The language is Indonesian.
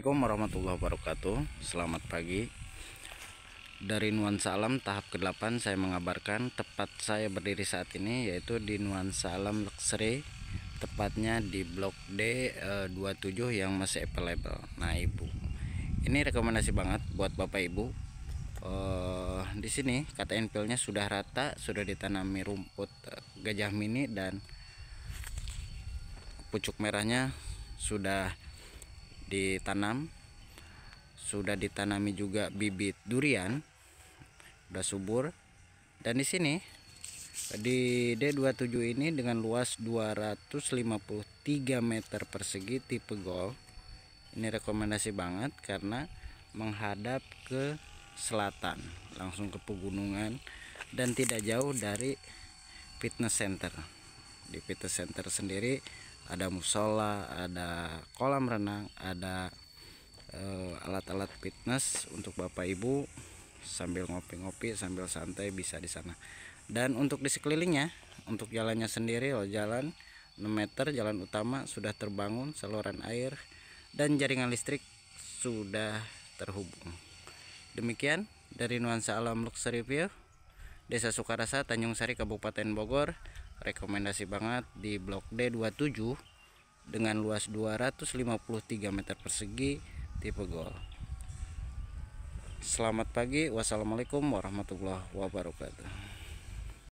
Assalamualaikum warahmatullahi wabarakatuh Selamat pagi Dari Nuansa Alam tahap ke-8 saya mengabarkan Tepat saya berdiri saat ini yaitu di Nuansa Alam Luxury Tepatnya di blok D27 eh, yang masih available Nah ibu Ini rekomendasi banget buat bapak ibu uh, Di sini kata infilnya sudah rata Sudah ditanami rumput eh, gajah mini dan Pucuk merahnya sudah ditanam sudah ditanami juga bibit durian sudah subur dan di sini di D27 ini dengan luas 253 meter persegi tipe golf ini rekomendasi banget karena menghadap ke selatan langsung ke pegunungan dan tidak jauh dari fitness center di fitness center sendiri ada musola ada kolam renang ada eh, alat-alat e, fitness untuk bapak ibu sambil ngopi-ngopi sambil santai bisa di sana dan untuk di sekelilingnya untuk jalannya sendiri loh jalan 6 meter jalan utama sudah terbangun saluran air dan jaringan listrik sudah terhubung demikian dari nuansa alam luxury view Desa Sukarasa Tanjung Sari Kabupaten Bogor rekomendasi banget di blok D27 dengan luas 253 meter persegi tipe gol selamat pagi wassalamualaikum warahmatullahi wabarakatuh